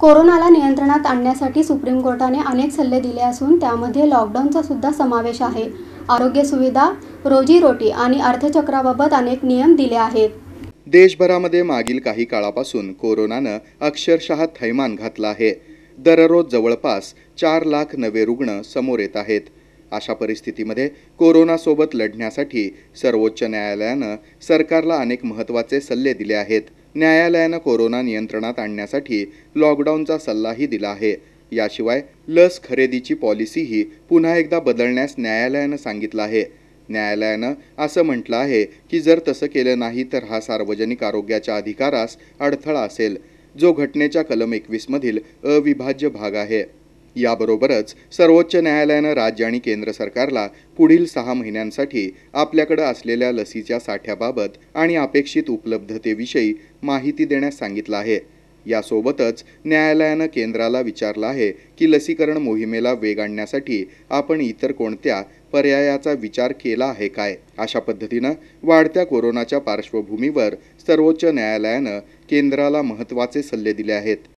कोरोनाला नियंत्रणात आणण्यासाठी सुप्रीम कोर्टाने अनेक सल्ले दिले असून त्यामध्ये लॉकडाऊनचा सुद्धा समावेश आहे आरोग्य सुविधा रोजीरोटी आणि अर्थचक्राबाबत अनेक नियम दिले आहेत देशभरामध्ये मागील काही काळापासून कोरोनानं अक्षरशः थैमान घातलं आहे दररोज जवळपास चार लाख नवे रुग्ण समोर येत आहेत अशा परिस्थितीमध्ये कोरोनासोबत लढण्यासाठी सर्वोच्च न्यायालयानं सरकारला अनेक महत्त्वाचे सल्ले दिले आहेत न्यायालयानं कोरोना नियंत्रणात आणण्यासाठी लॉकडाऊनचा सल्लाही दिला आहे याशिवाय लस खरेदीची पॉलिसीही पुन्हा एकदा बदलण्यास न्यायालयानं सांगितलं आहे न्यायालयानं असं म्हटलं आहे की जर तसं केलं नाही तर हा सार्वजनिक आरोग्याच्या अधिकारास अडथळा असेल जो घटनेच्या कलम एकवीसमधील अविभाज्य भाग आहे याबरोबरच सर्वोच्च न्यायालयानं राज्य आणि केंद्र सरकारला पुढील सहा महिन्यांसाठी आपल्याकडं असलेल्या लसीच्या साठ्याबाबत आणि अपेक्षित उपलब्धतेविषयी माहिती देण्यास सांगितलं आहे यासोबतच न्यायालयानं केंद्राला विचारलं आहे की लसीकरण मोहिमेला वेग आणण्यासाठी आपण इतर कोणत्या पर्यायाचा विचार केला आहे काय अशा पद्धतीनं वाढत्या कोरोनाच्या पार्श्वभूमीवर सर्वोच्च न्यायालयानं केंद्राला महत्त्वाचे सल्ले दिले आहेत